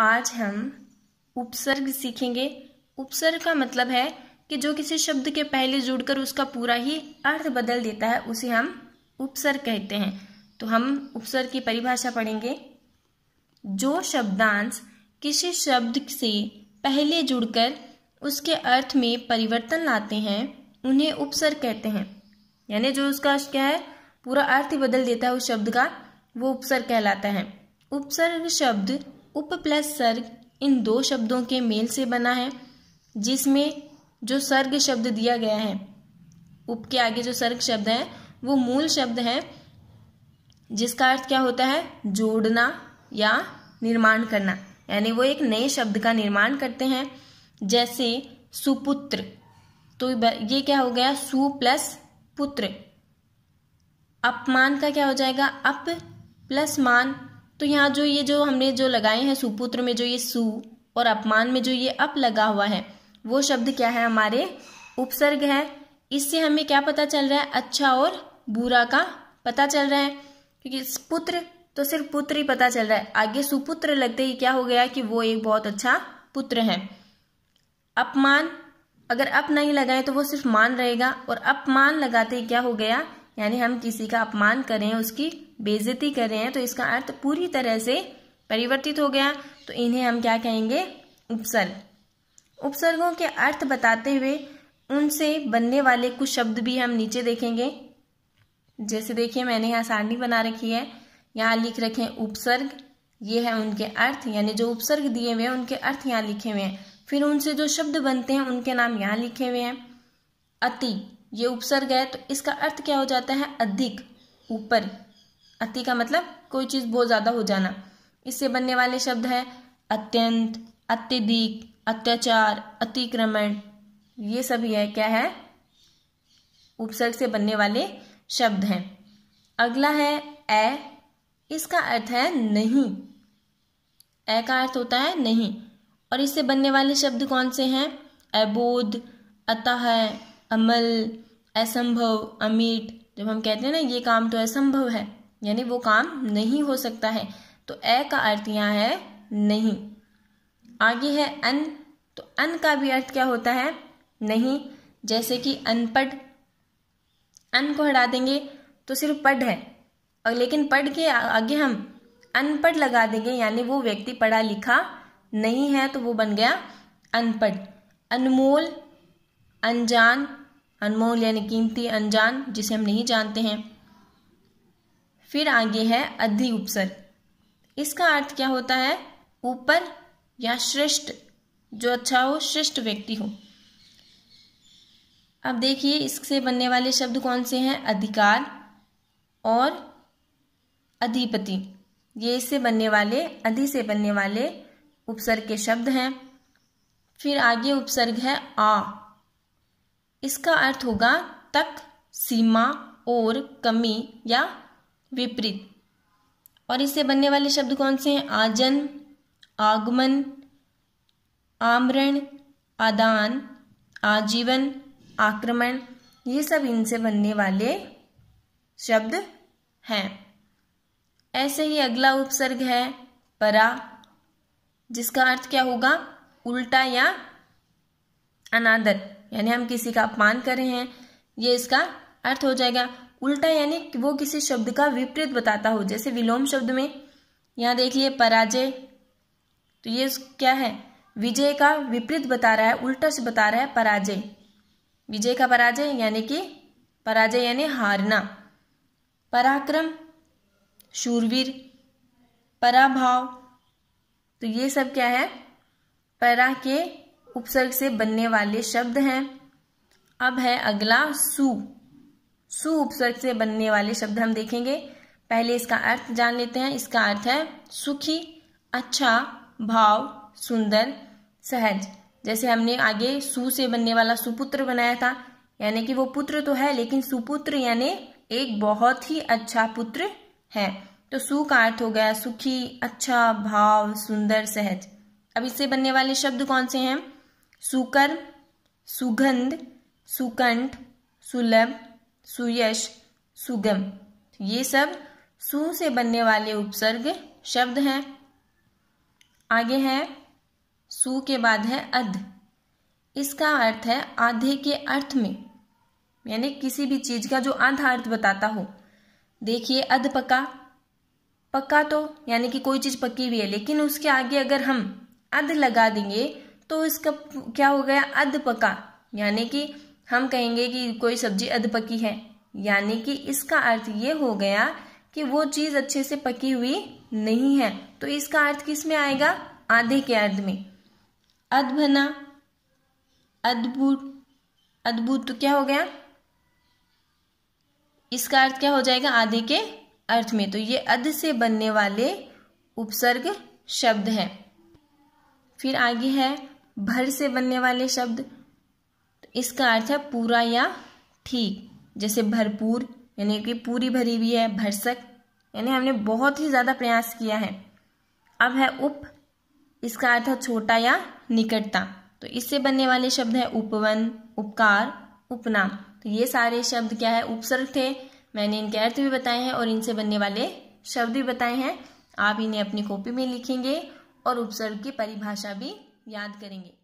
आज हम उपसर्ग सीखेंगे उपसर्ग का मतलब है कि जो किसी शब्द के पहले जुड़कर उसका पूरा ही अर्थ बदल देता है उसे हम उपसर्ग कहते हैं तो हम उपसर्ग की परिभाषा पढ़ेंगे जो शब्दांश किसी शब्द से पहले जुड़कर उसके अर्थ में परिवर्तन लाते हैं उन्हें उपसर्ग कहते हैं यानी जो उसका क्या है पूरा अर्थ ही बदल देता है उस शब्द का वो उपसर्ग कहलाता है उपसर्ग शब्द उप प्लस सर्ग इन दो शब्दों के मेल से बना है जिसमें जो सर्ग शब्द दिया गया है उप के आगे जो सर्ग शब्द है वो मूल शब्द है जिसका अर्थ क्या होता है जोड़ना या निर्माण करना यानी वो एक नए शब्द का निर्माण करते हैं जैसे सुपुत्र तो ये क्या हो गया सु प्लस पुत्र अपमान का क्या हो जाएगा अप प्लस मान तो यहाँ जो ये जो हमने जो लगाए हैं सुपुत्र में जो ये सु और अपमान में जो ये अप लगा हुआ है वो शब्द क्या है हमारे उपसर्ग है इससे हमें क्या पता चल रहा है अच्छा और बुरा का पता चल रहा है क्योंकि पुत्र तो सिर्फ पुत्र ही पता चल रहा है आगे सुपुत्र लगते ही क्या हो गया कि वो एक बहुत अच्छा पुत्र है अपमान अगर अप नहीं लगाए तो वो सिर्फ मान रहेगा और अपमान लगाते ही क्या हो गया यानी हम किसी का अपमान करें उसकी बेजती करें तो इसका अर्थ पूरी तरह से परिवर्तित हो गया तो इन्हें हम क्या कहेंगे उपसर्ग उपसर्गों के अर्थ बताते हुए उनसे बनने वाले कुछ शब्द भी हम नीचे देखेंगे जैसे देखिए मैंने यहाँ सारणी बना रखी है यहाँ लिख रखे हैं उपसर्ग ये है उनके अर्थ यानी जो उपसर्ग दिए हुए हैं उनके अर्थ यहाँ लिखे हुए हैं फिर उनसे जो शब्द बनते हैं उनके नाम यहाँ लिखे हुए हैं अति ये उपसर्ग है तो इसका अर्थ क्या हो जाता है अधिक ऊपर अति का मतलब कोई चीज़ बहुत ज़्यादा हो जाना इससे बनने वाले शब्द है अत्यंत अत्यधिक अत्याचार अतिक्रमण ये सभी है क्या है उपसर्ग से बनने वाले शब्द हैं अगला है ए इसका अर्थ है नहीं ए का अर्थ होता है नहीं और इससे बनने वाले शब्द कौन से हैं अबोध अतः अमल असंभव अमीट जब हम कहते हैं ना ये काम तो असंभव है यानी वो काम नहीं हो सकता है तो ए का अर्थ यहाँ है नहीं आगे है अन तो अन का भी अर्थ क्या होता है नहीं जैसे कि अनपढ़ अन को हटा देंगे तो सिर्फ पढ़ है और लेकिन पढ़ के आगे हम अनपढ़ लगा देंगे यानी वो व्यक्ति पढ़ा लिखा नहीं है तो वो बन गया अनपढ़ अनमोल अनजान अनमोल यानी कीमती अनजान जिसे हम नहीं जानते हैं फिर आगे है अधि उपसर इसका अर्थ क्या होता है ऊपर या श्रेष्ठ जो अच्छा हो श्रेष्ठ व्यक्ति हो अब देखिए इससे बनने वाले शब्द कौन से हैं अधिकार और अधिपति ये इससे बनने वाले अधि से बनने वाले उपसर्ग के शब्द हैं फिर आगे उपसर्ग है आ इसका अर्थ होगा तक सीमा और कमी या विपरीत और इससे बनने वाले शब्द कौन से हैं आजन आगमन आमरण आदान आजीवन आक्रमण ये सब इनसे बनने वाले शब्द हैं ऐसे ही अगला उपसर्ग है परा जिसका अर्थ क्या होगा उल्टा या अनादर यानी हम किसी का अपमान कर रहे हैं ये इसका अर्थ हो जाएगा उल्टा यानी कि वो किसी शब्द का विपरीत बताता हो जैसे विलोम शब्द में यहाँ देखिए पराजय तो ये क्या है विजय का विपरीत बता रहा है उल्टा से बता रहा है पराजय विजय का पराजय यानी कि पराजय यानी हारना पराक्रम शूरवीर पराभाव तो ये सब क्या है परा के उपसर्ग से बनने वाले शब्द हैं अब है अगला सु सु उपसर्ग से बनने वाले शब्द हम देखेंगे पहले इसका अर्थ जान लेते हैं इसका अर्थ है सुखी अच्छा भाव सुंदर सहज जैसे हमने आगे सु से बनने वाला सुपुत्र बनाया था यानी कि वो पुत्र तो है लेकिन सुपुत्र यानी एक बहुत ही अच्छा पुत्र है तो सु का अर्थ हो गया सुखी अच्छा भाव सुंदर सहज अब इससे बनने वाले शब्द कौन से हैं सुकर सुगंध सुकंठ सुलभ सुयश सुगम ये सब सु से बनने वाले उपसर्ग शब्द हैं आगे है सु के बाद है अध इसका अर्थ है आधे के अर्थ में यानी किसी भी चीज का जो आधा अर्थ बताता हो देखिए अध पका पक्का तो यानी कि कोई चीज पकी हुई है लेकिन उसके आगे अगर हम अध लगा देंगे तो इसका क्या हो गया अध पका यानी कि हम कहेंगे कि कोई सब्जी अध पकी है यानी कि इसका अर्थ ये हो गया कि वो चीज़ अच्छे से पकी हुई नहीं है तो इसका अर्थ किस में आएगा आधे के अर्थ में अधभना अद्भुत अद्भुत तो क्या हो गया इसका अर्थ क्या हो जाएगा आधे के अर्थ में तो ये अध से बनने वाले उपसर्ग शब्द हैं फिर आगे है भर से बनने वाले शब्द तो इसका अर्थ है पूरा या ठीक जैसे भरपूर यानी कि पूरी भरी हुई है भरसक यानी हमने बहुत ही ज़्यादा प्रयास किया है अब है उप इसका अर्थ है छोटा या निकटता तो इससे बनने वाले शब्द है उपवन उपकार उपनाम तो ये सारे शब्द क्या है उपसर्ग थे मैंने इनके अर्थ भी बताए हैं और इनसे बनने वाले शब्द भी बताए हैं आप इन्हें अपनी कॉपी में लिखेंगे और उपसर्ग की परिभाषा भी याद करेंगे